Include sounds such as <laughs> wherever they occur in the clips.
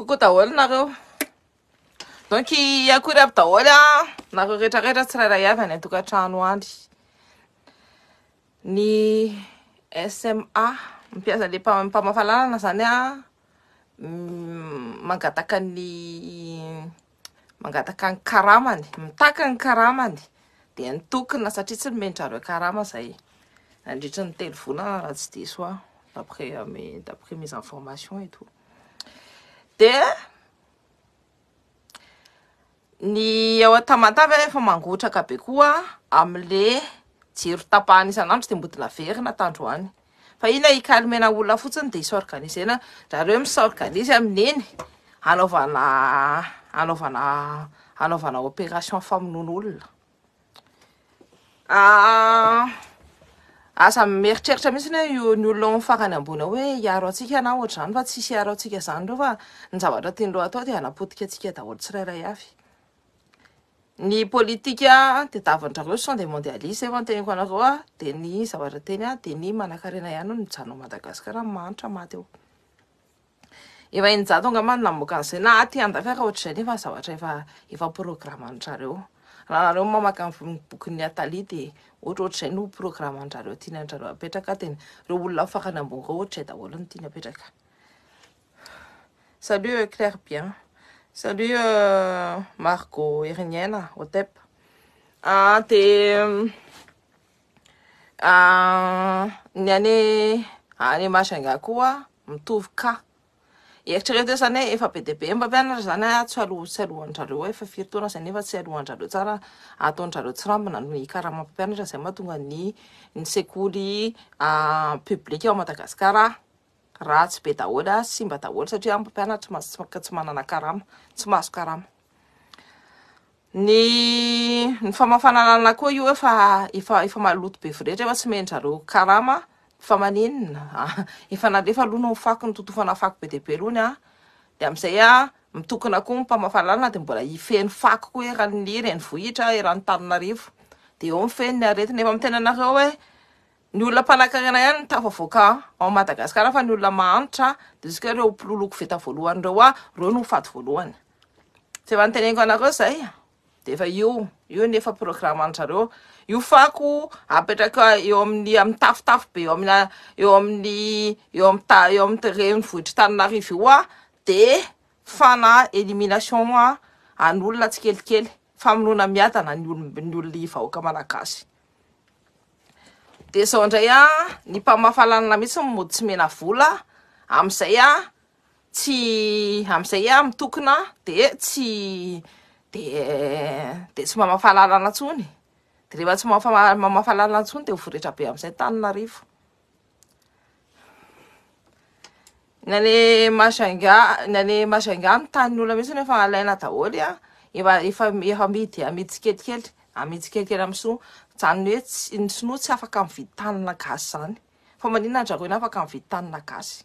kokoa daholo nareodonk akory aby daholy a nareo rehetrarehetra tsy raharahy avy ny atokantrano any ny sma mipiasale mampamafalanana zany a mangatakanny mangataka ny karamany mitaka ny karamany de ny tokoa satria tsy e ny mendraro ekarama zay andritrany telo vonana raha tsy desoa daprès ame daprès mise information eto de ny ao a-tamatavy efa mangotraka be koa amin'le jero tapahana isanandro de mbodina verina tandro any fa iona ikalimena olona fotsiny de isorganizaena drareo hoe misorganisy amin'iny anaovana anaovana hanaovana opération famonoan' olona ah, saymieritreritra mitsy nyhony olona faany ambonyhoe iaroatsika na ohatr any fa tssyaro sika any reofatroaiskohsaadavinrareo sande mondialis efanenkade ny zavatrateny denaaynaaandaa ohatr zany efa zavatra efaefa programenytrareo Ah, raha nareo mamaka avony bokyn'ny atali de ohatra ohatra zay noo programme andraro tiany andrareo apetraka dey reo olona farany ambony reo ohatra zay daholonotiany apetraka salu euh, clar bien salu euh, margo ernena atepe ah, de nyane animasy anga koa mitovy ka kitrare hoeanyoe efabe debe mamianatra zany sy alo- tsy alohandrareo efa firtoana zan efa tsy aloanrareo satndresraaamaay maanyn ekolypbika aomadagasikara raha tsy be daholy sy mba daholy satria mmianar mazo tsy manaaamtsy ahazoefa mao e vretra efa tsy mehndrareo karama fefalflohnofako ah, ntotofanafak be debe oany a ah. de amizay a ah, mitokona akoa mipamafalalana de mbola ifeno fakoko eraiehitra rantaia de eo mifennyaretiny efa ami tena anareo oe eh, ny olona mpanakarena any ntafvoaka madagasikara fa ny olona mahanitra dskreo oloko veavalon reo aro nal anteneko anareo zay efa io io nefa programmaan'zareo io fako apetraka eo amin'ny am'ytafitafo be eo ami'n eo amin'ny eo am ta eo ami'yreny vohetra tanina rivo o a de fana elimination a any olona tsy kelikely famonoana miadana n olo ny olona ivahoaka malagasy de zao ndray a ny mpamafalanana mihitsy mmody tsy mena vola am'izay a tsy am'izay a mitokona de tsy de de tsy mamafahalalana tsony de rehefa tsy -mamafahalalana tsony de ovoretra be am'izay tanna ifonane masanga nane masanga no tanynyollo mihisyno efa alaina daholy a efaefa efa midy amitsikelikely amitsikelikely am so zanny hoe s ny sonoa tsy afaka mvidytanina gasy zany fa maniona andrako ina afaka my vidytanna gasy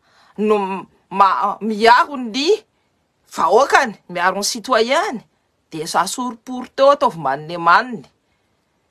no- ma- miahony ly vahokany miaro ny citoyenny de sasoropory teo atao va manne maniny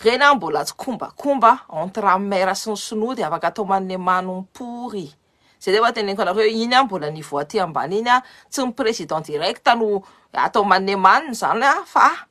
reny a mbola tsy kombakomba enterahanmara sy ny sonoa de afaka atao manne manonny pory zay de fa tennko alareho iny a mbola nivoaty ambany iny a tsy my président directa no atao manne manony zany a fa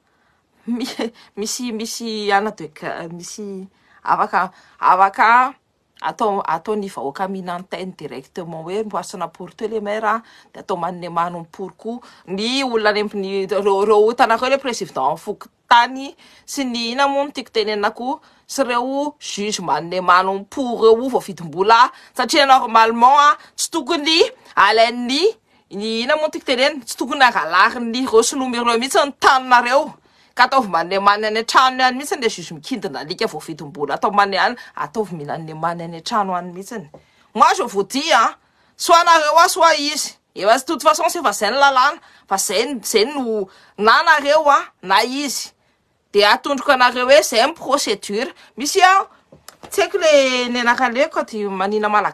mis misy misy ana deg misy afaka afaka ata- atao ni vahoaka mihinanteny directement hoe mpoasanapory tole mara de atao manne mano mpory ko ny olona nympn reo tanareo le preciveda am foko tany sy ny hina moano tiko teneia ko sy reo juge manne manompor reo vao vidimbola satria normalementa tsy tokony alainny ny hina moa no tiko teneina tsy tokony aralarinny reo snomyreo mihintsy nytanonareo ka ataovy manle many anytraoany mihitsiny ynzsoanareo asoa izea tot fason syazay ny lalanafa zay zay no nanareo ana zndrk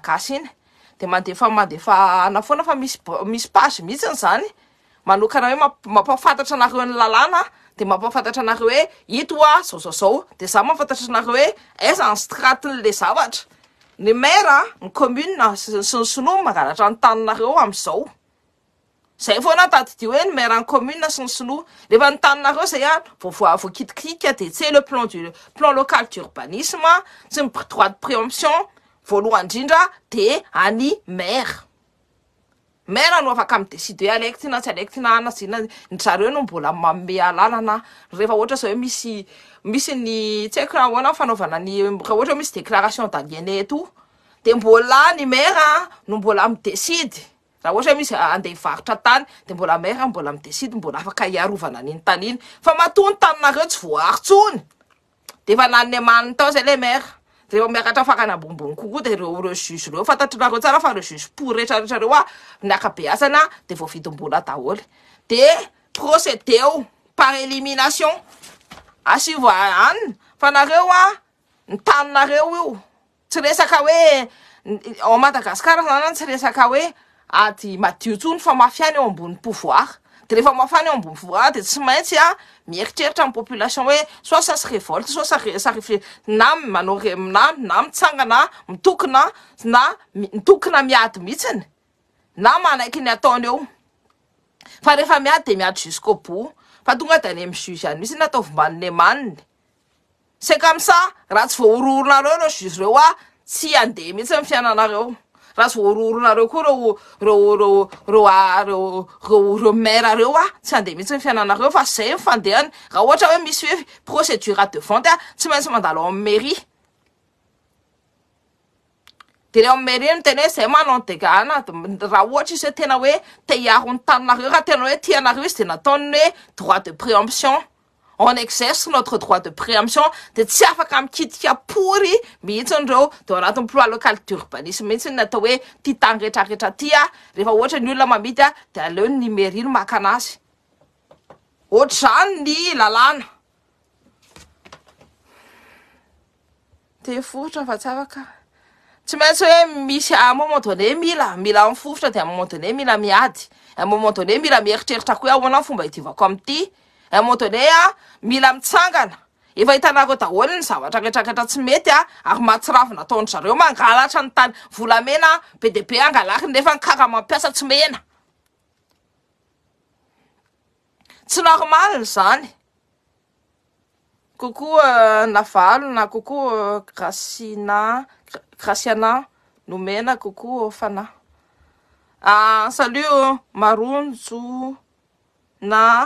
eayandemadefa mandefanafoana fa misymisy paze mihitsyny zany manokana hoe mmampafantatra anareo ny lalana de mampahafantatra anareo hoe ito a zaozaozao de za mahafantatra anareo hoe aizany stratle zavatra ny mara ny communa sy ny sinoa mararatra ny taninareo am'izao zay foa na tadidio hoe ny mara ny communa sy ny sinoa lehefa ny taninareo zay a vovoa- voa kitikitika de tsy le plan du plan local d'urbanismea tsy myptroi de préomption voalohay indrindra de any mar mera no afaka m deid hoe aletina tsy aletna nae nombola maarehfaohara za hoemismisy ny tsy aiko aonafanaovanany raha oatra hoe misy delaration dalino de mbola ny mara no mbola m desidy raha ohatra hoemisy deitratnybabla ebola afa matony tannareo tsy voaro tsonydeefa nanny maniny tao zay le mra reo miaratra afaka na ambombony kokoa de reo reo juge reo fantatronareo tsara fa reo juge pour rehetrarehtra reo a nakabeasana de vo avidym-bona daholy de procéde eo par elimination asivoa anina fa nareo a nytanonareo io tsy resaka oe en madagasicara zany any tsy resaka hoe ady madiotsony fa mafyana eo ambony pouvoir refa mafany eambomivoa de tsy maintsya ah, mieritreritra amy poplation oe soa sasy revolte soss na manreina a mitsangana mitokinanamitokina miady mihitsinyna manakny ataon eoehemady de miady isôbfatongadne mijs any mihtsiny ataovy manine maninyekmsa raha tsy vo orooronareo rojus reo a ah, tsy ande mihtsy my fiananreo raha za orooronareo koa re re re re are re reo mara reo a tsy andeha mihitsy ny fiananareo fa zay mifandehany raha ohatra hoe misy hoe procédura de vante a tsy maintsy mandala ao amy mary de re amy marie o ten hoe zay manan dega ana d raha ohatra izy hoe tena hoe tehiaro ny tananareo raha tena hoe tianareo izy de nataony hoe droit de préhomption en eete notre droit de prémionde tsy afak mikiikorymhitsnreodeanat'poi aluaismitsyn ataooettanetraerayefaohata ny olona aydaleo ahatsyoemisemiamilaootra dee mila aye mila mieritreritrako oe aoana fomba idivako amity emotoney eh, a ah, mila mitsangana efa hitanako daholo ny zavatra retraketra tsy mety a ah, ary mahatsiravo nataona zareo mangalatra ny tany volamena be debe angalaky nefa nkarah mampiasa tsy mena tsy normala zany kokoa eh, navalo na kokoa eh, grasina -grasiana nomena kokoa ofana ah, salu maronjo na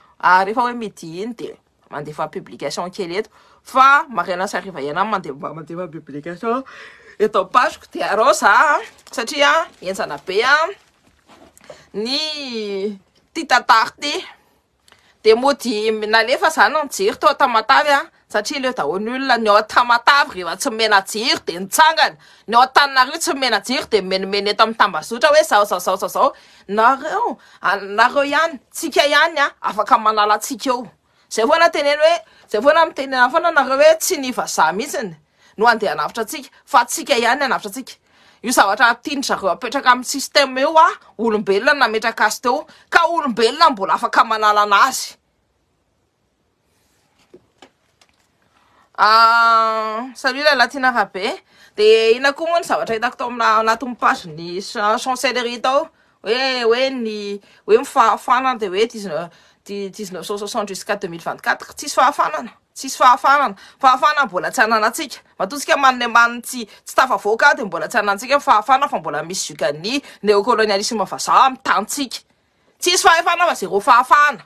Ah, rehefa hoe midi iny de mandefa publication kely eto fa marena sariva iana mandef-a- mandefa publication etao pasiko de arao ah, zaa satria enjana be a ah. ny ti tantary ty de mody na lefa izahy ny jiry tao ta matavy a satria leo dahony olona ny oatamatavy reva tsy menajro de ntsangan ntnnareo tsy menaro dennmaeoreo ianytsika iany a afaka manala sika eo zay voana tenena oe zay foana mitenena foana nareo hoe tsy nivazah mihitsiny noavitra sika fakaianyaavitra skoavrzreo etraka y tem eolobelonanametrak az teo ka olobelona mbola afaka manala anazy Ah, sali lalatiana rahabe de hina koa moany zavatra hitako tao amina anatmpaz ny chancelleri tao hoe hoe ny hoe mifahafanana de hoe iineunts k de miit4t tssy fahafananatssy fnfahafana mbola tsy ananasika matotsika manine manny tsy tsy tafavao ka de mbola tsy ananatsika mifahafana fa mbola misy juany neoolonialismaza mtantsiktisy fhafanafz ra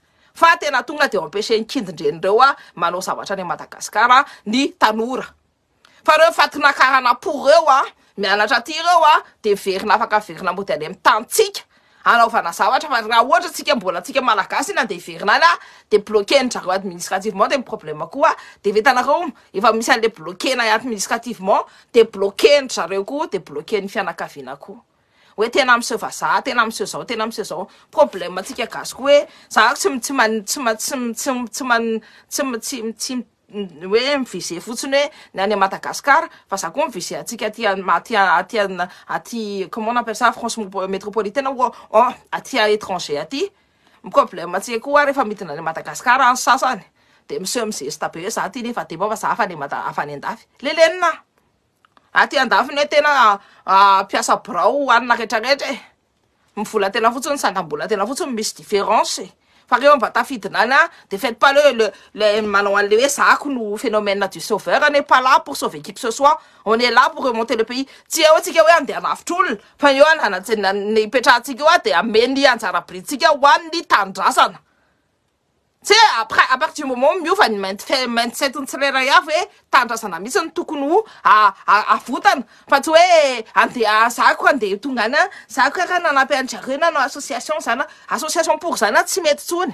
fa tena tonga de ampie nykindindrenyreo a manao zavatra any madagasikar ny tanora fa reo fatiky nakaranapo reoa mianatra aty reoa de verina afaka verina mbody aly mtantsika anaovana zavatra fa raha oatra tsika mbola tsika malagasinde verina a de blokenydrareo administrativement demyproblem koa devetanareo efa misy a'le blokena administrativement de bloken zareo koa de bloke ny fianakavianako hoe tena miseo va za tena miseo zao tena miseo zao problem atsika gazokoa hoe za o tsytsymantsytsy mansytsy hoe mivize fotsiny hoe nany madagasikara fa za koa mivizetsika atyaty mplfrance métropolitaina o atya étranger aty mproblem oh, atsika koa rehefa mitinany madagasiara ano sa sany de miseomizesy tbe hoe za tnfademava za aafndaflelenina aty andafiny e tena mpiasa brao hoaninaketrakatra e mivolatena fotsiny sangam tena fotsiny misy différence fa reo de faites pas le le le phénomène du sauveur on est pas là pour sauver qui que ce soit on est là pour remonter le pays tsy eo hoe andeha fa eo ny ipetrahantsika eo a de ameny ho an'ny tsy e, - apartimôme miova ny mafmainty tsatony tsy leray av oe tandrazana mihitsy ny tokony taoaaahaaanaena nao asoiation zana aoiaino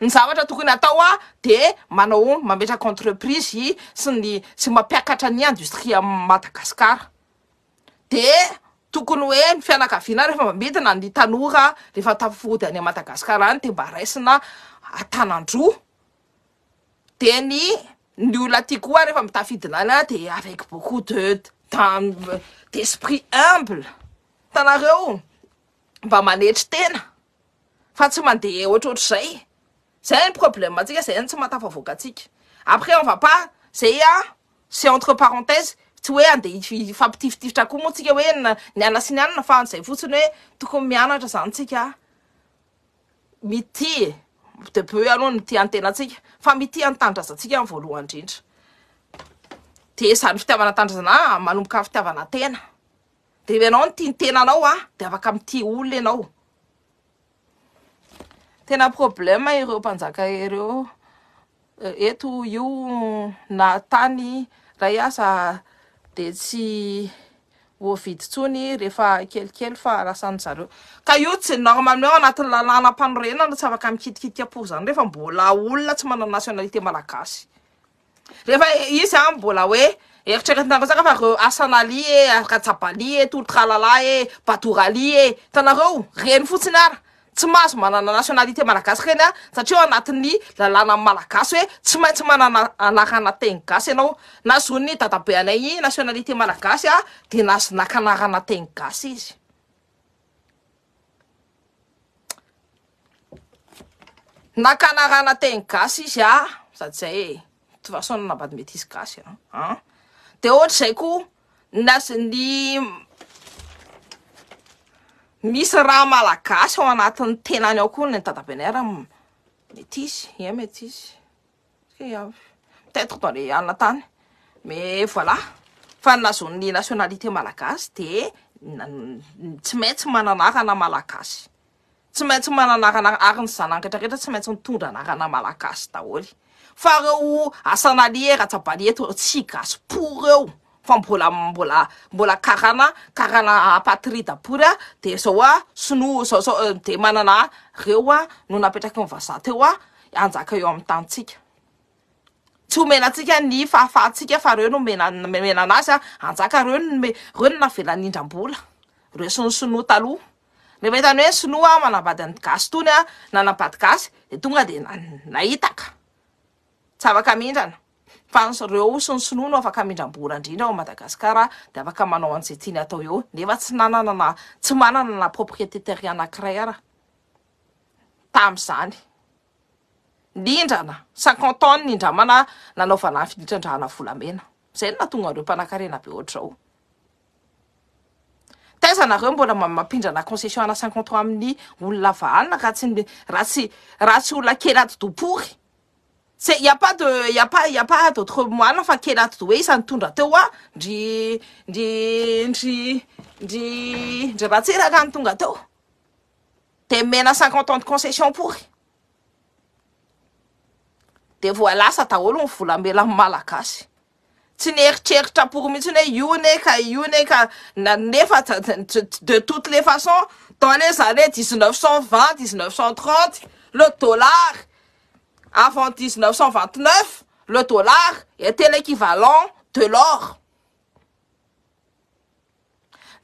nademaaomaetakenesynsaiatranyndsrimadagasiaraetokoy oefianaavina refa maetyna ny tanora rehefa tafody any a madagasikaraany de mba raisina tanandro de ny ny olla tia koa rehefa mitafidinanya de avek beaucou de desprit umble tanareo mba manetry tena fa tsy mandeh ohatr oatr zay zay ny problemtsika zay n tsy matafavoakatsikaaprès apa zay a se entreparentaise tsy hoe andeh hfampitifitivitra koa moa tsika hoenanasinyanna faan zay fotsiny hoe tokony mianatra zanytsika mity de be ialoho no mitiantenatsika fa mitian-tandrazantsika n' voalohany indrindra de zany fitiavana tandrazana manomboka ny fitiavana tena de o ianao no tia n-tenanao a ah, de afaka mi'ti olona ianao tena problema ireo mpanjaka ereo ento eh, io na tany ray aza de tsy o vidy ntsony rehefa kelikely fa lasanyzareo ka io tsy normaleme o anatin'ny lalàna mpanorennan tsy afaka mikitikitikaapory zany rehefa mbola olona tsy manan nationalité malagasy rehefa izah mbola hoe eritraika tanareo zaka fa reo asana li e afaka tjabali e tolotraalalahy e batora li e tanareo reny fotsiny ara tsy mahazo manana nationalité malagasy keny a satria ho anatiny lalàna n'malagasy hoe tsy maintsy manana anarana tegny gasy ianao naz o ny dadabeanany nationalité malagasy a de naazo nakanarana tegny gasy izy nakanarana tegny gasy izy a sady zay totefasonnabady mety izy gasy anao de ohatry zayko nazo ny misy raha malagasy ao anatin'ny tenany ao koa nntadabenara metizy e mety izy ptetre dale anina tany me vola fa nnazon'ny nationalité malagasy de ntsy maintsy mananarana malagasy tsy maintsy mananarana ary ny zananretrarehtra tsy maintsy nitondra anarana malagasy daholy fa reo asanali eratsabali eto e tsy gasy poreo fa mbola mbola mbola karana karana patri dapory a de zao a snoa aoao euh, de manana reo a no napetraky mivazahteo a anjaka eo ami'ny tantsika tsy hoenatsika ny ahtkaeooooeosny snoataoh rehefa hitany hoe sinoaa manabady ngasy tony a nanabady gasy de tonga de naitaka tsy avaka mindrana fanreo so nysnono afakamindramboaindrindraomadaasiard afakmanaoan'zainy atao eo nefa tsy nananana tsy mananana propriété tery anankiray arahtam'zany nindranacinuante taonngareohaoeobolarnina cinquante ton amin'ny olona vaina ra tsy raha tsy raha tsy olona kely ato dopory Il y a pas de il pas a pas d'autre moyen sont di a di je vais tirer gâteau t'es de à cinquante ans de concession pourry la tu tu Tu n'es de toutes les façons dans les années 1920, 1930, le dollar avant dixneuf cent vingtneuf le dollar etel'équivalent de lor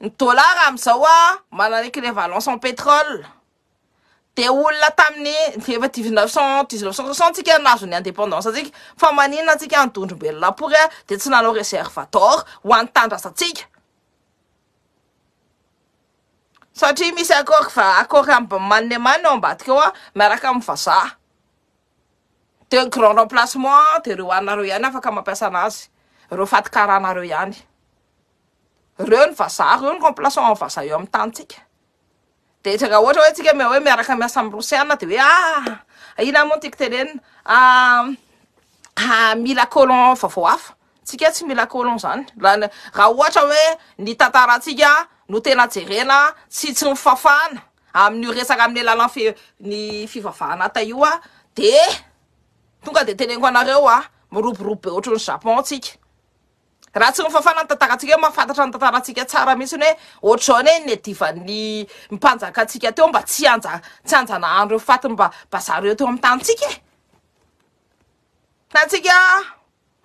ny dollar am'zao a mananak levalence en pétrole de olona taminy efa dixneuf cent dixneuf cen soixant tsika anazony indépendance ntsika fa maninna atsika andondrombelonapourea de tsy nanao reservator ho an'nytandrasatsika satria misy akoky va akoryb manne manna ao ambadika eo a miaraka my vaza te granemplacement de reo aninareo iany afaka mampiasanazy reo fatykaranareo iany reo ny vaza reo ny remplacementvazah eo ami'ny tantsikaeraha otra oetsia e iaakasamona de ah, oenaielalnaa ah, ah, tsika tsy milaôlon zany raha ohata oe ny tatasika notenaenassyaoelaany fivavahna ta ioa de tonga de teneko anareo a miroboroby be ohatra ny japôn tsika raha tsy myfahfana ny tantarantsika hoe mahafantatra nytantaratsika tsara mihitsiny hoe ohatrzaonenjatsika teomba tsy anjanaan reo fatny azareo teo am'ny tantsika e tantsika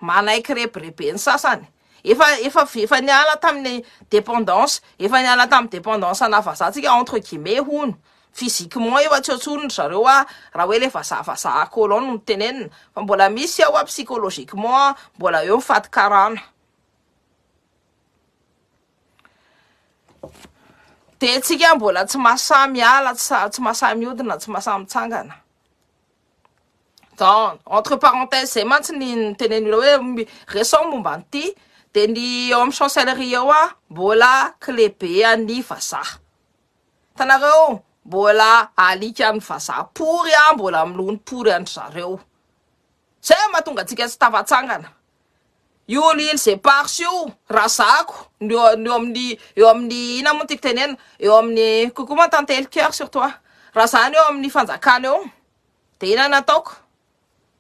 manaikyrebrebe ny sasany efaefaefa niala taminy dependanse efa ni ala tamy dependanse anava zatsika entregime hono fiiement eo atsotsonry reoaaha oe le azaavazaa kolaonoh mteneina fa mbola misy ahoa psycôlogiement mbola eo mifayatkabola tsy masa miala tsy masa miodina tsy masamisangaanentreparntase zay mantsyny teneny la hoe reson mombanyty de ny eo am'y cancelleri eo a mbola klebeany vazahaeo mbola alikany vazah pory a mbola amilony pory andro zareo za mahatonga atsika tsy tafatsangana iolo ily ze parsy io razako noeo amin'ny eo amin'ny ina mon tiko teneina eo amin'ny kokoa matantely ceur surtouta raha zany eo amin'ny fanjakana eo de iinany ataoko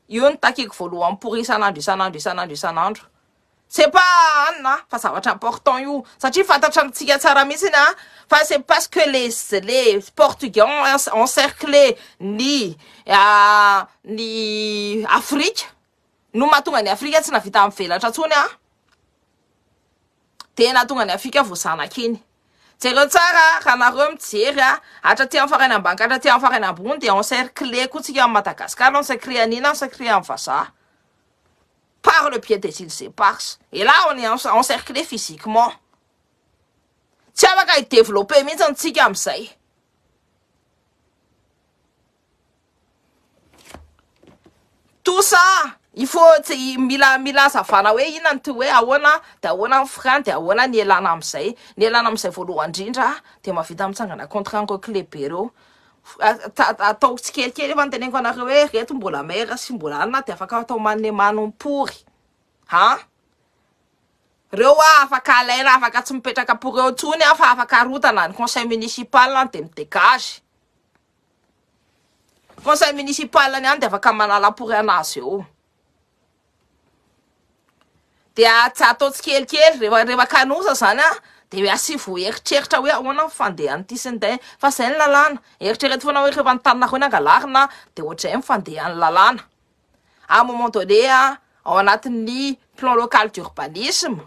io nytakiko voaloha y pory isan'andro isan'andro isan'andro isan'andro ce pa anina fa zavatra important io satria fantatra ikahseaeeeetgaiencercenyny afrika no maha tonga ny afrika tsy navita am velatra sonyaga aikavoareosaaaha nareo mijeryaataamyfay ambank aa tyamfaay ambony de encercle ko tsika ammadagasiarensereina par le pied se s'éparse. Et là, on est encerclé physiquement. Tia va être développé, mais un petit gamme Tout ça, il faut, mila, mila, ça tu ouais, il n'en ah, à wana, t'as wana fran, t'as wana, n'y ça, n'y est là, ça, faut t'es ma fidam, contre ta- atao tsy kelikely efa nteneko anareo hoe reto mbola mara sy mbola anyna de afaka atao manne mano mpory a reo a afaka alaina afaka tsy mipetraka apory eo ntsony a fa afaka rotana ny conseil municipala an de midegage conseil municipalany any de afaka y manalapory anazy eo dea tsy ataotsy kelikely arehefakanoza zany a de hoe asyvo ah, eritreritra hoe aoanafndeansn zany lalnaeeaaaynlmoman dônéa ao anatinny plan local d'urbanisme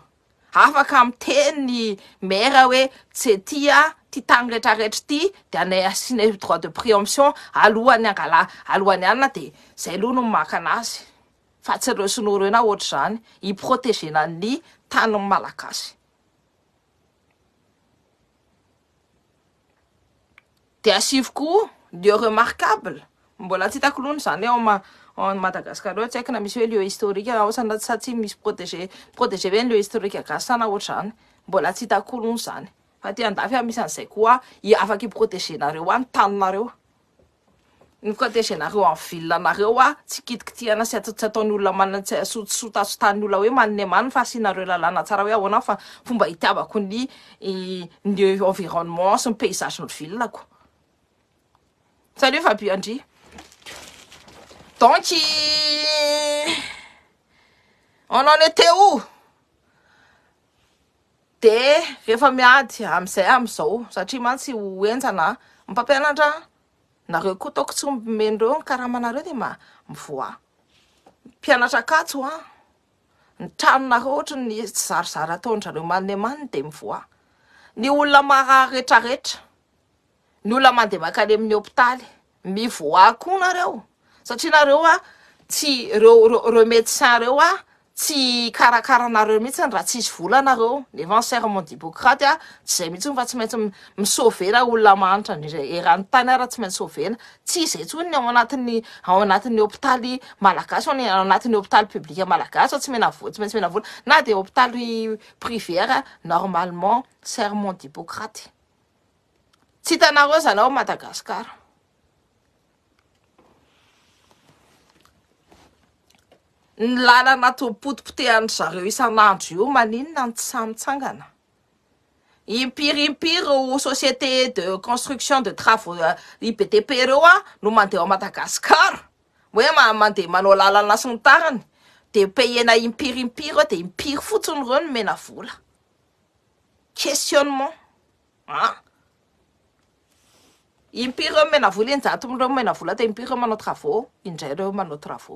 afaka miteny mara hoe tse tya titagnyretraretra ynzay lono makaanazy fa tsy reo sino reo na ohatra zany iprotegena ny tanyny malagasy de asivoko lieu remarcable mbola tsy itako oloa no zany eomay madagasikar reo atsy haikina misy hoe lieu historika aotsany sa tsya misy protege protégé hoe ny lieu historikua agassa na ohatra zany mbola tsy hita ko loano zany fa tiandafy a misan'izay koa hiafaky iprotegenareo any tanonareo ny kzenareo amy vilnareo a tsy kitikitihana sy attsy ataony olona mantsy sossotaso tany olona hoe manny manny fa asianareo lalana tsara hoe aoanafafomba hiiaako ny nyenvironement sy nypaagenlianknaoneteo de rehefa miady amizay am'izao satria ma tsy oenjana mpampianatra nareo koa taoko tsyomby men' reo n kara manareo di ma mivoa mmpianatrakatso a ny tranonareo ohatra ny tsy zarozara ataondrareo manneamaniny de mivoa ny olona mara retraretra ny olona mande maka aly amin'ny hôpitaly mivoa koha nareo satria nareo a tsy reo re- re médecin reo a tsy karakaranareo mihitsy ny raha tsizy vola nareo nefan sermen dipocraty a tsy zay mihtsy fa tsy maintsy misoena olona mahtra naehtnyaraha tsy mainsena tsyizay tsony ao anatiny ao anati'ny ôptaly malagasy n anati'yhôptaly publik malagas ty mainat maitsymaina vola na de hôptaly privr normalement sermen dipocraty tsy hitanareo zany ao madagasikara ny lana anatopotipotehandy zareo isan'andro io maninona nsamitsangana impiryimpiryo société de construction de trava euh, ibtp reoa no mande amadagasiaraoe mndemanao lalanasy ny tarinyde paea impiryimpiry eo de impiry fotsiny reo no mena vola estimntmpir ah! reoea vola inareeavola deipir remanao trava inray reo manao trava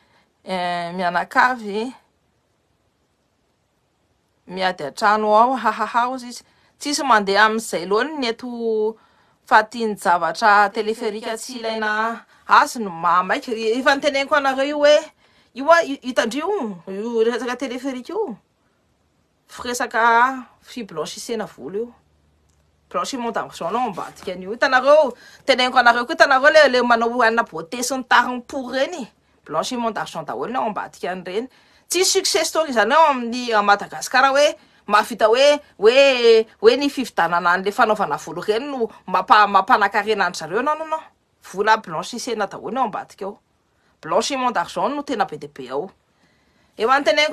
Eh, mianakavy miady atrano aho hahaha o zyizy tsisy mandeha ami'izay aloany nyeto faatiny javatra teleferika tsy ilaina azo no mamaaiky efa ny teneko anareo io oe ioa hitandrio iresaka teleferika io fi resaka fiblanchyisena volo io blanchemnago zaonao badika'iohitanareo teneko aareo koatanareo lele manaoaina botesyny tarinypor reny blanchimen darent daholony ao ambadika anreny tisy succestoy any ao aminymadagasiar uh, oemahvit oe oee nivianaanyle faoanaoenyoaaenan zareo nanaaanceaonyabaioanananiko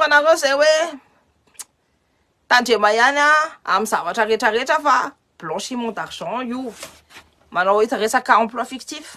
aaeoay oenea iayamy ah, zavatra retrareetra fa blanchimntdaren aao resak emploi fictif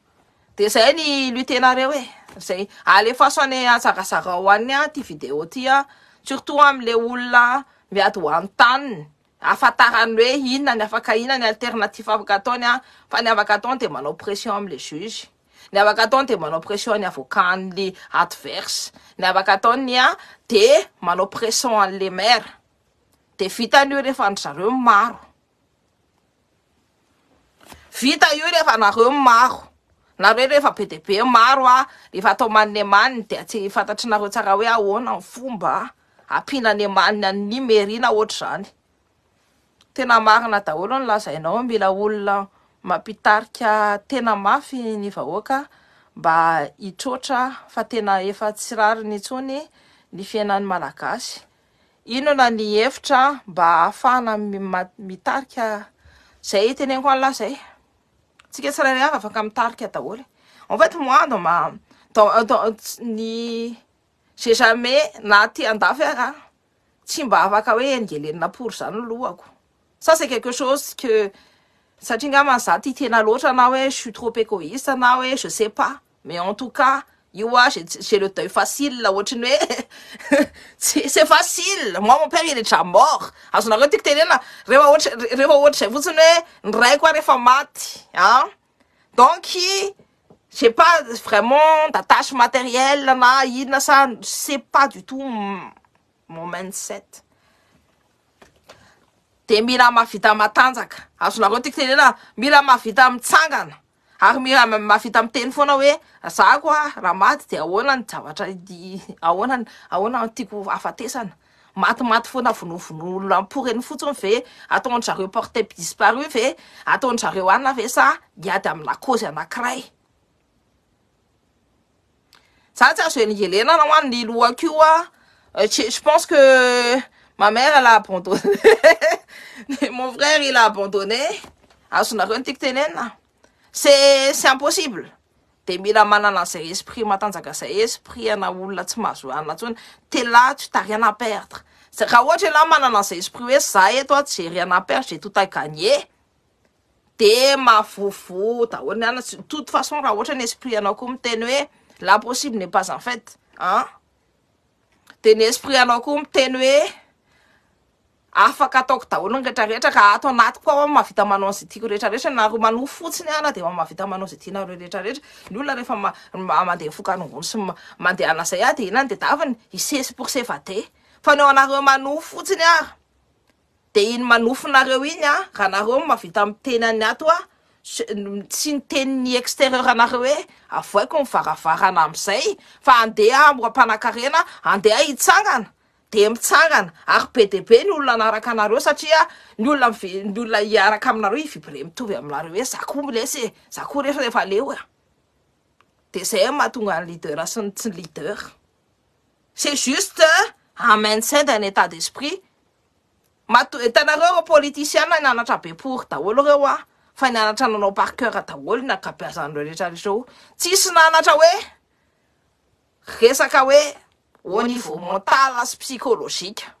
de zay ny lutenareo oe zay alefasoany asarazaraho any a ty vidéo ty a surtout amle olona miady hoanytaniny afantarany hoe inona ny afaka iinany alternatif avaka ataony a fany avaka ataony de manao esionan aakataonde manaooavkataony aemaaoinao eheooeeo nareo rehefa be debe maro a ehefa atao mannemaniny de tsy fantatr nareo sara hoe ahoana ny fomba ampinany manny any eina oatra zany tena marina daholo ny lazainao mila olona mampitarika tena mafy ny vahoaka mba itrotra fa tena efa tsy rariny intsony ny fiainany malagasy inona ny evitra mba ahafahana -mitarika zay tene ny koa ny lazay tsika tsirairay avy afaka mitarika daholy en fait moi dans ma dans dans ni j'ai jamais na ty andafy aka tsy mba afaka hoe angelenina pory zany lohako ça c'est quelque chose que satria ngamba za ty tena loatra na hoe je suis trop égoïste na hoe je sais pas mais en tout cas watch j'ai le teuil facile, là, où tu eh? <laughs> C'est facile. Moi, mon père, il est déjà mort. on son arrêt, tu es là. Réva, autre, vous ne n'avez quoi réformat, hein? Donc, j'ai pas vraiment d'attache matérielle, là, il ça, c'est pas du tout mon mindset. Te mila mafita matanjaka. là tiky là, na mila mafita mitsangana ary mi- ah, mafita miteny foana hoe za koa ah, raha maty de ahoana ny javatra i ahoanany ahoana tiako afatesana matimaty foana vonovon'olona amporeny fotsiny ve ataon'zareo porte disparu ve ataon'zareo anina ve sa iady amy lakôzy anakiray za tsy azo elena na hoany ah, ny lohako io a eh, je pense que euh, ma mère elle a abandonné <laughs> mon frère il a abandonné azonareo ny tiako tenenina c'est impossible de mila manana zay esprit matanjaka zay esprit ana en tsy mahazo t'es là tu t'as rien à perdre raha ohatra iala manana an'izay esprit ça za eto a tsy rien à perdre j'ai tout à gagner de mahavovo daholo ny de toute façon raha ohatra ny esprit anao koa miteny hoe l'impossible n'est pas en fait hein t'es ny esprit anao koa miteny hoe afaka ataoko daholo ny retrarehtra raha ato anaty koa mavita maokeaetra areo manofo fotsiny na dy lonaydnandaviny sesy por sevae fa neeo anareo manofo fotsiny a de iny manofonareo iny a raha nareo mavita mitenyany atoa tsy ny teniny eterier nareo oevodea tsangana eitsaanaary be debe ny olona narak nareo satria ny olona ny olona iaraka aminareo ivibre mitovy aminareo oe za koa milesy e, a ko rea rehfaeo e. d zay e mahatonga ny lider s tsyy lider se juste e maincin danetat desprit mat tanareo politiciena nanatra be pory daolo reofa nanatrnaaoarer naetsisy nanatra oe resaka oe auniveau mentaly asy pscoloika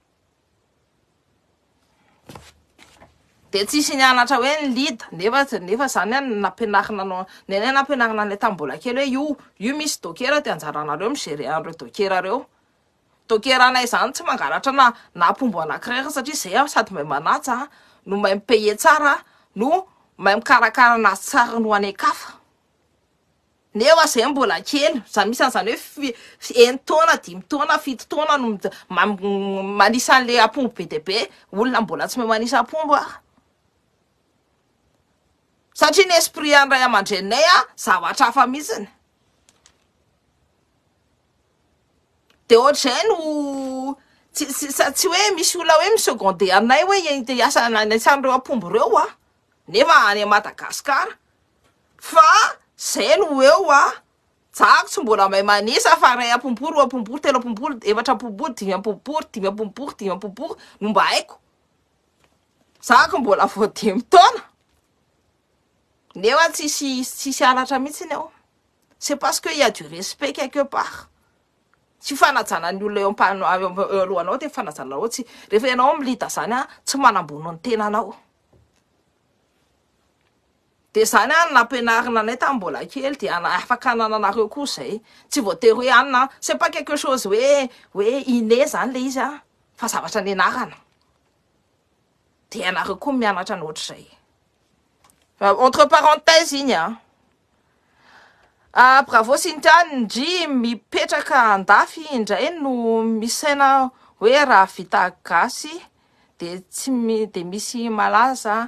de tsisy nyanatra hoe ny lida nefaa nefa zany an nampinarina no nn nampianarina an'lay tambola kely hoe io io misy dokera ty anjaranareo migere anreo dokerareo dokeranay zany tsy mangaratra na nampombo anakirery satria zay a sady mahay manatsa a no mahay mpayer tsara no mahay mikarakara nazy tsara noho any akafa neo a zay mbola kely zany misyanyizany hoe fi-eny taona dimy tona fito tona no mmamanisa an'le ampombo be debe olona mbola tsy ma manisa mpombo a satria ny esprit an'iray amandreninay a zavatra hafa mitsiny de ohatr'zay no tsssa tsy hoe misy olona hoe misegondeanay oe iasanisan'reo ampombo ireo a nefa any madagasiara fa zay no eo a ah. zako tsy mbola mahay manisa fa ray ampombory o ampombory telo amombory efatra mpombory dimy ampobory dimy ampombory dimy ampobory no mba aiko zako mbola vo di mitaona nefa ah, tsisy tsisy alatra mihitsi ny ao cest pace que ia du respect quelque part tsy fanajanan'olona eompealohanao te fanajanaao tsy rehefa ianao milida zany a ah, tsy manambonao an tenanao de zany any nampianarina anay tam mbola kely de afaka anananareo koa zay tsy voatery hoe anina c'est pas quelque chose hoe hoe ine zany le izy a fa zavatra ny anarana de anareo koa mianatra ny ohatr' zay entre parenthèse iny a ah, bravo sintiany ndry mipetraka andafy indray no misaina hoe raha vita gasy de tsy mi de misy malaza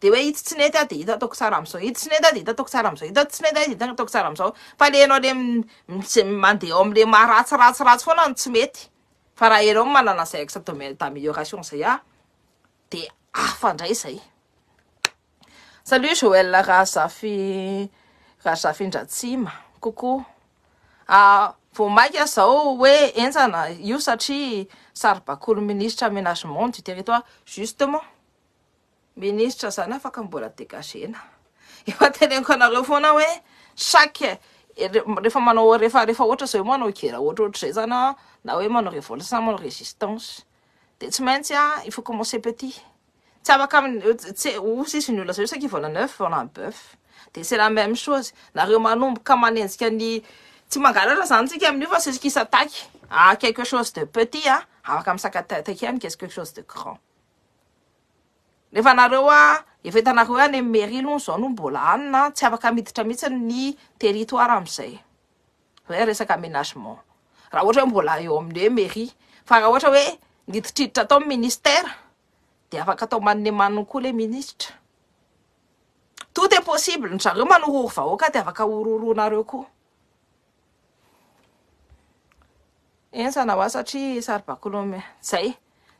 de hoe ita tsy nety a de hita ataoko sara amizao itatsy nety a de ita ataoko sara amzao ita tsy mety d ita ny ataoko sara amzaofleanao leandeao amlemaratsratsratsy foana no tsy meyhaaomananazay xamanamloration zay de afandray zayhazafahazafndratsimakoko vo maika zao hoe entsana io eh, satria sarybakolo ministre aménagement du territoire justement ministra zany afaka mbola dégagena efa teneniko anareo foana hoe chaque rehefa manao rehefa rehefa ohatra zao hoe manao gera ohatraohatra zay zany a na hoe manao révolte sa manao résistance de tsy maintsy a il faut commencer petit tsy afaka amitsy o sisy ny olona zay saky vona neuf vona beuf de c'est la même chose nareo manomboka manenjika ny tsy mangaratra zany tsika amin'io fa sesky isataky a quelque chose de petit a afaka misakatataky aminy qu'est-ce quelque chose de grand rehefa nareo a eftanareo any mary loh ny zao noh mbola anina tsy afaka miditra mitsy ny teritore amizayeaha hata hoembola eoaminhoear raha ohatra hoe nititriditra atao y ministera de afaka atao manne maniny koa le ministra tout epossible ny zareo manoory vaho ka d afakaorooroeon aylozay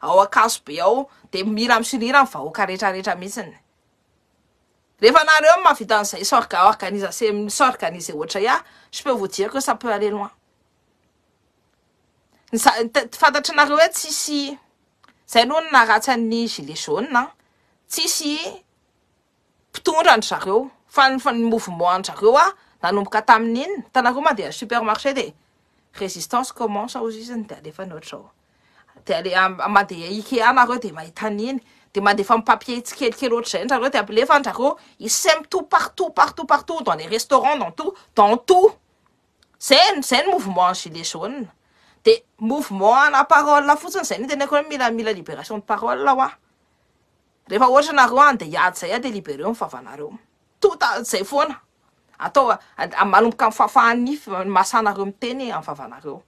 ao akazo be ao de mira misinira mivahoaka retrarehetra mihitsiny rehfa nareo mahavita nizay so-rganizsesorganize oatraia ah, spevodiako sapeu aleloann fantatr nareo hoe tsisy zay alohono naratsy an'ny gilegaa tsisy mpitondrany zareo fa nyfany movement anry zareo a nanomboka tamin'inny tanareo madea super marche de resistance commence ozy izyny delefanyohatr zao dele mandeh ikea nareo de mahitaniny de mandehefa mipapier tsikelikely oatra zay ndrareo d ablefa ndrareo ism tout partout partoutpartout dans le restaurants dan tout dan tout zany zay ny movement gilea de movement na parôl fotsiny zay tena ako miamila oaareo andeaa oe aahaaareo mtenyvaareo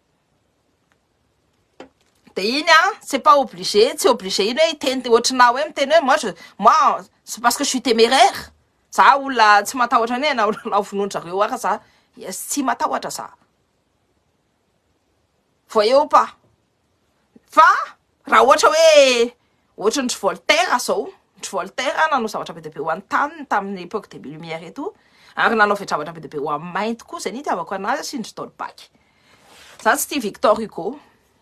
de iny a se pas oblige tsy oblige iny hoe ten oatrana e miteny hoe mt mo y pace ue suistéméraire za olona tsy matahtra enne tsy matahotra zavoeo paraha ohata hoe oatrandry voltare zao ry vlare nanao zavatra be de be hoantanny tamiypo demière eto ary nanao vetr zavatra be de be o amaintokoa zayyty avako anazy sndry lbza tsy tvictor igo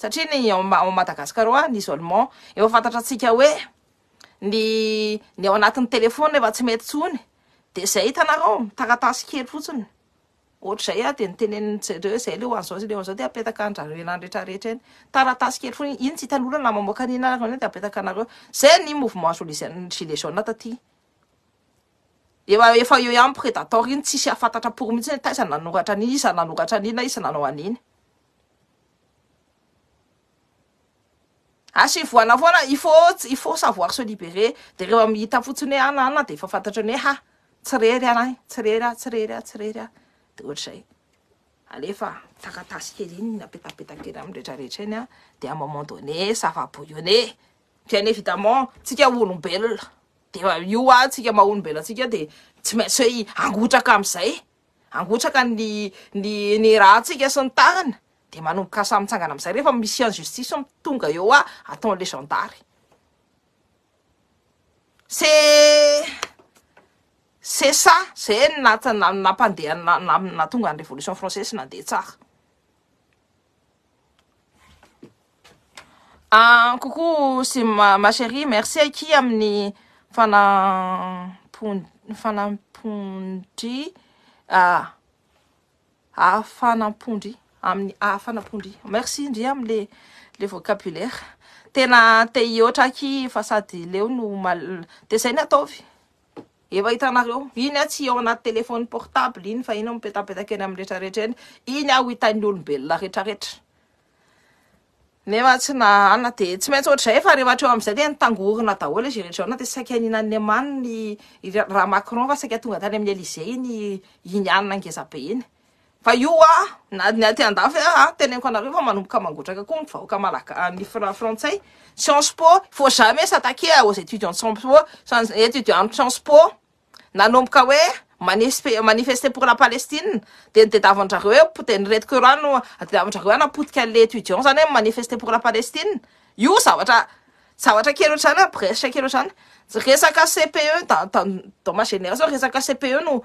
satria ny madagasikaro a nysolemen efafantataen aoanat'yteleonefa tsy maty sny d zay hitnareo taratasikely fotsinyray daeao nae onts inolakaeeay m l eayeaeo iaypredator iny tsisy afantatra pory mihitsy y taizany nanoratra nny izany nanoratra aniny a isananao aniny svoana foana i fi fat savoar solibére de rehefa mihita fotsiny oe anana de efafantatran oe tsyrery na reryreryreryaee meea nydemamdôesavabollone pienévidament tsika olombeloa dea ioa ah, tsika mahaholombelona sika de tsy maintsy hoe angotraka amizay angotraka nyny raatsika sy ny tahana de manomboka sa mitsangana am'izay rehefa misy eo a se se sa natonga révolution française nandeha tsara coucou c'est ma, chérie merci qui amin'ny fanampon fanampondry a ah, ah fanampondry amin'ny ahfanam-pondry merci indri amle le vaaayeooaa nayeanatyteeiny fa iny o mipetapetak eny amretraretrae oloena ayay izy retra na ty saiky aninayamanny raha macron fa saiky tonga tany ami'ny elizé iny inyanina angezabe eny fa ioa ateandafa a tenko anareo fa manomboka mangotraka koa mivahoaka malakanya frantsay ciancepôt fa jamaisatake atudianmiatancepôaboa oemanifeste por lapalestindeneavandrareo deretikeranoeavandraenapotikaletdiant zany he manifeste pour lapalestine io zavatra zavatra keloatra zany bree kelotrazany resaka cpe doma gener zao resaka cpe nono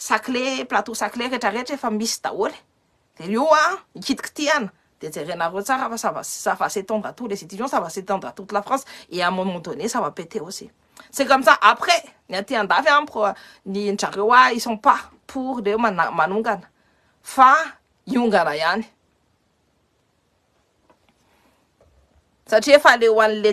Sacré plateau sacré rehetra rehetra efa misy daholy de reo a ikitiky tiana de jerenareo tsara fa ça ah, va ça va s'étendre à tous les étudiants ça va s'étendre à toute la France et à un moment donné ça va péter aussi c'est comme ça après ny aty andavy ni hein, pro ny a ils sont pas pour de manungan manongana fa iongana ihany satria efa le ho an'le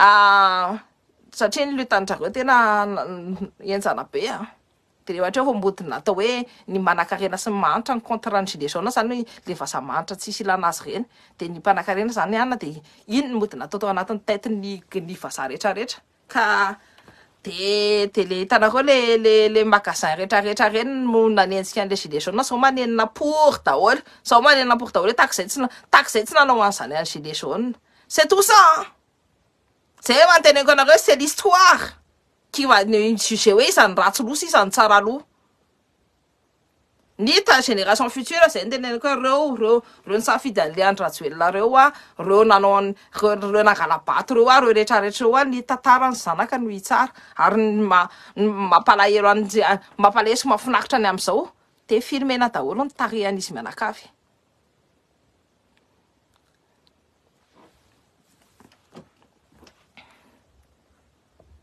Ah, satria nyletanitrareo tena enjanabe de reahatra o a mbodinatao hoe ny manankarena syy manitra nycntanyezanyeaiaenoiat anareeeoleaazi retrarearenanensika an'le glea zao manenina pory daholo zao maneninapor daolo hoe tak zay tsyna takzay tsy nanao an'zany any gle c'e tousa zay fanteneko anareo c'et l'istoire kivay suget hoe izany ratsolosa izany tsara aloha nita genération futura zay nteneko reo re reo ny safidyaleany ratsy elonareo a reo nanaony rreo naralabato reo a reo retrareetrareo a nitatarany zanaka no itsara ary nmamampalahero a mampalaesiko mafinaritra any am'izao de firmena daholo ny tarean'izy mianakafy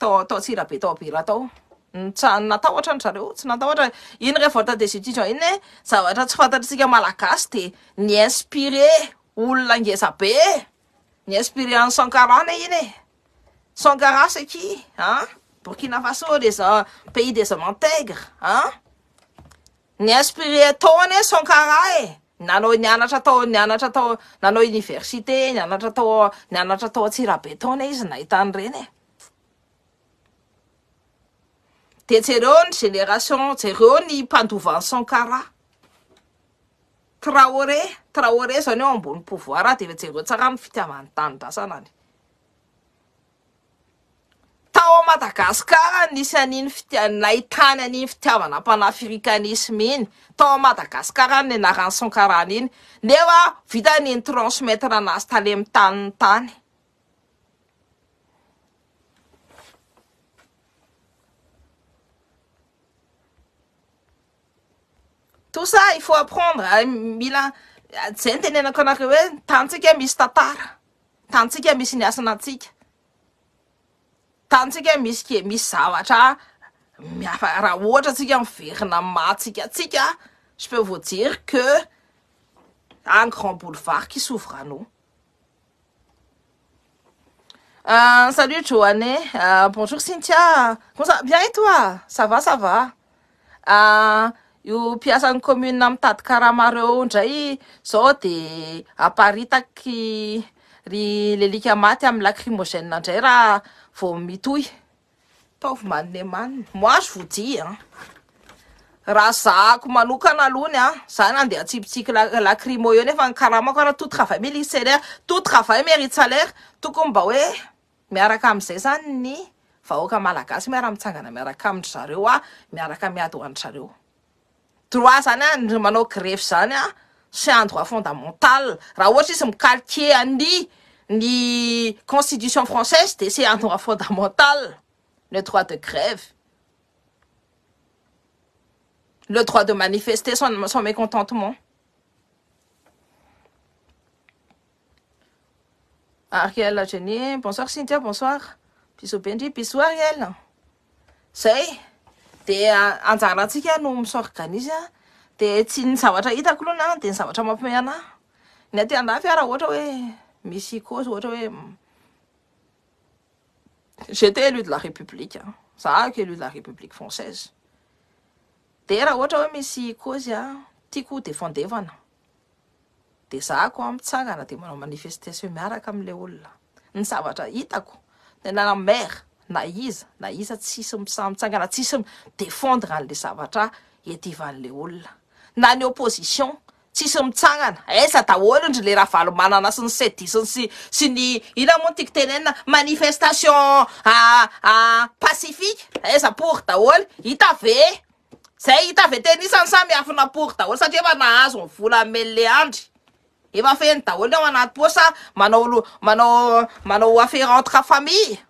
tatao tsira be tao ia atao nts mm, nata ohatra nyareo tsy nata tainatr e, tsy fantatsasy ny inspire olonangezabe ny inspire nsenaran ny esanara sabouinaaepaysemaoaaoaaaoanaovré e, e. nanatra tao nanatra tao tsira be taony izy nahitany reny e de tsereo ny genération jereo ny mpandovany san-kara traore traore zany eo ambony povoira ah, de efa jereo tsara my fitiavan tany basanany taoa madagasikara nisy an'iny fitia- naitany aniny fitiavana mpanafrikanisme iny taoa madagasikara n ny narany sankarany iny nefa vitan'iny transmetre anazy talemy taniny tany Tout ça, il faut apprendre. Ah, Mila, tsentenena konaka hoe tantsika tant tantara tantsika misy ny asanatsika mis misy ke à zavatra miafa tant ohatra tsika miverina matsika tsika je peux vous dire que un grand boulevard qui souffre à nous euh, salut Joanne, euh, bonjour Cynthia, comment ça Bien et toi Ça va, ça va euh, io mpiasany kômunia mitady karamareo ndray zao de aparitaky ry lelika maty amin'ny lakrimôzen ndray raha vao mitoy taovy manne maninyeatsipitsiklam e totokoy ba oe miaraka amzay zany ny ahoaka malagasy miarahmitsangana miarak amdry zareo a miaraka miady hoandry zareo droit zany a ry manao grefy zany a fondamental raha ohatra izy mikalke any ny constitution française c'est un droit fondamental le droit de crève, le droit de manifester son, son mécontentement Ariel Agenier, bonsoir Cynthia, bonsoir. Bisous Benji, bisous Ariel. C'est de anjara antsika no misorganisa de tsy nyzavatra hitako loha na de nyzavatra mampime anahy ny atianrafy a raha ohatra hoe misy coze ohatra hoe get élut de la république za ko élut de la république française de raha ohatra hoe misy coze a tiako de fandevana de za ko a mpitsangana de manao manifestation miaraka amley olona ny zavatra hitako de nana mare na iza na iza tsisy misa mitsagana tsisy defendre an'le zavatra etivan'le olona na ny oposition tsisy mitsagana aiza eh, daholo indry le ahvalomanana s ny seny ss ninamoano ti teneninamanietaipaeaapory ah, ah, eh, aholitvezayiveteisny samiainaory o satfaazovaee andrefey ol anomaalmanaoafrentre amile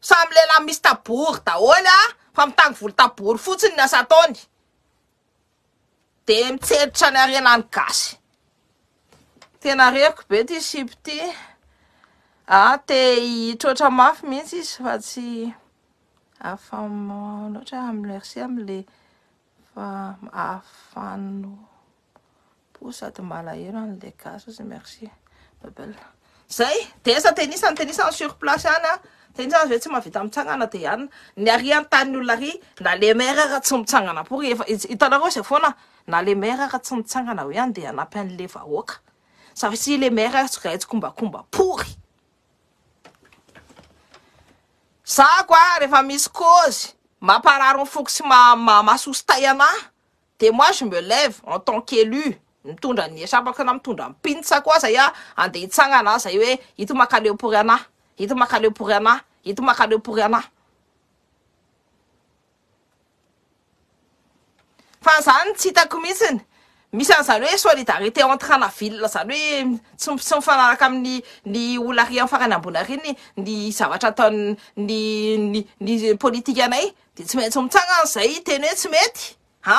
samylela misy tabory daholy a fa mitangy volo tabory fotsiny nasaataony de mitserotrany arena any gasy tena reiko be ty sipyty te hitrotra mafy mihitsy izy fa tsy afalt merci amleaafao sadyalaeo ale gasy z mercibb zay de sa tenisany tenisany surplace any a ten sazy hoe tsy mahavita mitsagnana de anna nyarantanny olonayaea tsy aaaoa tsy aaeisy amararony foky sy masostaynaemoi e meleve entan qu'élu mitondra nyesapako sana mitondra mpintsa koa zay a ande hitsagnana zay oe ito makaleopory anahy hito makaleo poury anahy hito makaleo pory anay fa zany tsy hitako mihitsiny misy an''zany hoe soile da arete entrana vilna zany hoe tsytsy mifanaraka amin'ny ny olari ami'y farany ambona ariny ny zavatra ataon ny n ny politika ianay de tsy main tsy motsagna n' zay teny hoe tsy mety a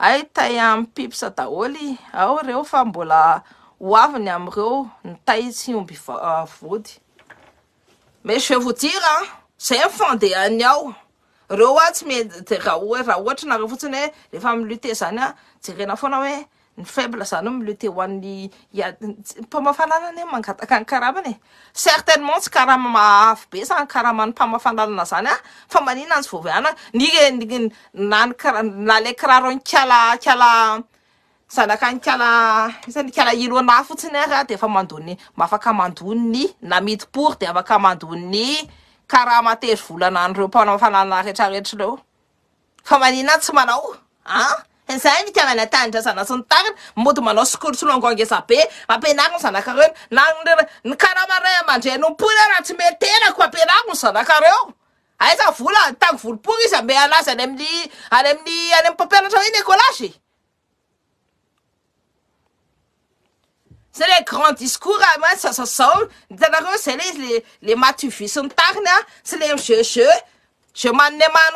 ay tay am pipsa daholy ao reo fa mbola hoaviny am'ireo nytay tsy omby va- ah, vody me sevodira zay fandehany ao reo ah tsy met de raha o- raha oatra na reo fotsiny hoe rehefa amy lute zany a jerena foana hoe ny faible zany o milete hoannyia mpamafananana mangataka ny karamany e certainement tsy karamaean kaahmanamafaaana zany afa maninanzy annaae kiahnaaaknyalaizany ala ilona fotsiny ara de fa mandonny mafaka mandonny na mity pory de afaka mandonny karaa matery volananyreo mpamafanaanaretraretra reo fa manina tsy manao ah? zay mitianana tandrazanasy ny tariny moy manao skolotsolngongzaampnarno zaeamo eahtsy meenkomamprno zanakreoaizavola tango volopona izy ame anazy any amyany amy any amy pampianatra iny olaysy lean isouraaaoe zay lezyle matvisy ny tariny a sy lemzeuze Je m'en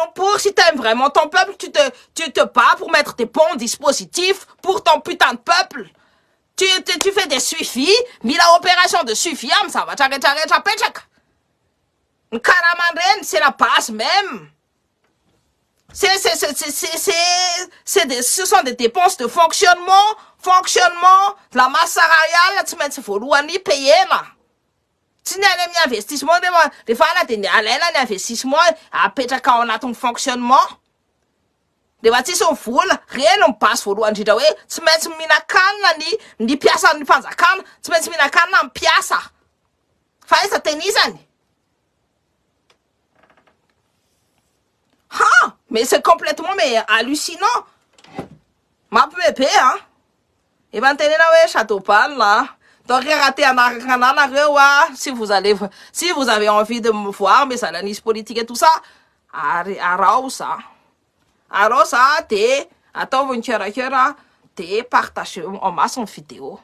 non pour si t'aimes vraiment ton peuple, tu te, tu te bats pour mettre tes bons dispositifs pour ton putain de peuple. Tu, tu, tu fais des suffis, mais la opération de suffis, ça va, tchak, tchak, tchak, tchak. c'est la passe même. C'est, c'est, c'est, c'est, c'est, c'est des, ce sont des dépenses de fonctionnement, fonctionnement, de la masse salariale, tu mets, c'est faut payer, là tsy ny any amin'ny investissement re ma rehefa ana de alaina ny investissement apetraka ao anatin'ny fonctionnement rehefa tsisy ny vola reny ny basy voalohany indrindra hoe tsy maintsy mihinakanina ny ny piasan'ny mpanjakana tsy maintsy mihinakanina ny piasa fa iza tenisany ha mais c'est complètement mais hallucinant mampy mebe a efa nytenena hoe chateau bal a donc, raté un si vous allez, si vous avez envie de me voir, mes analyses politiques et tout ça, alors ça. alors ça, t'es, attends, une hein, t'es partagez en masse en vidéo.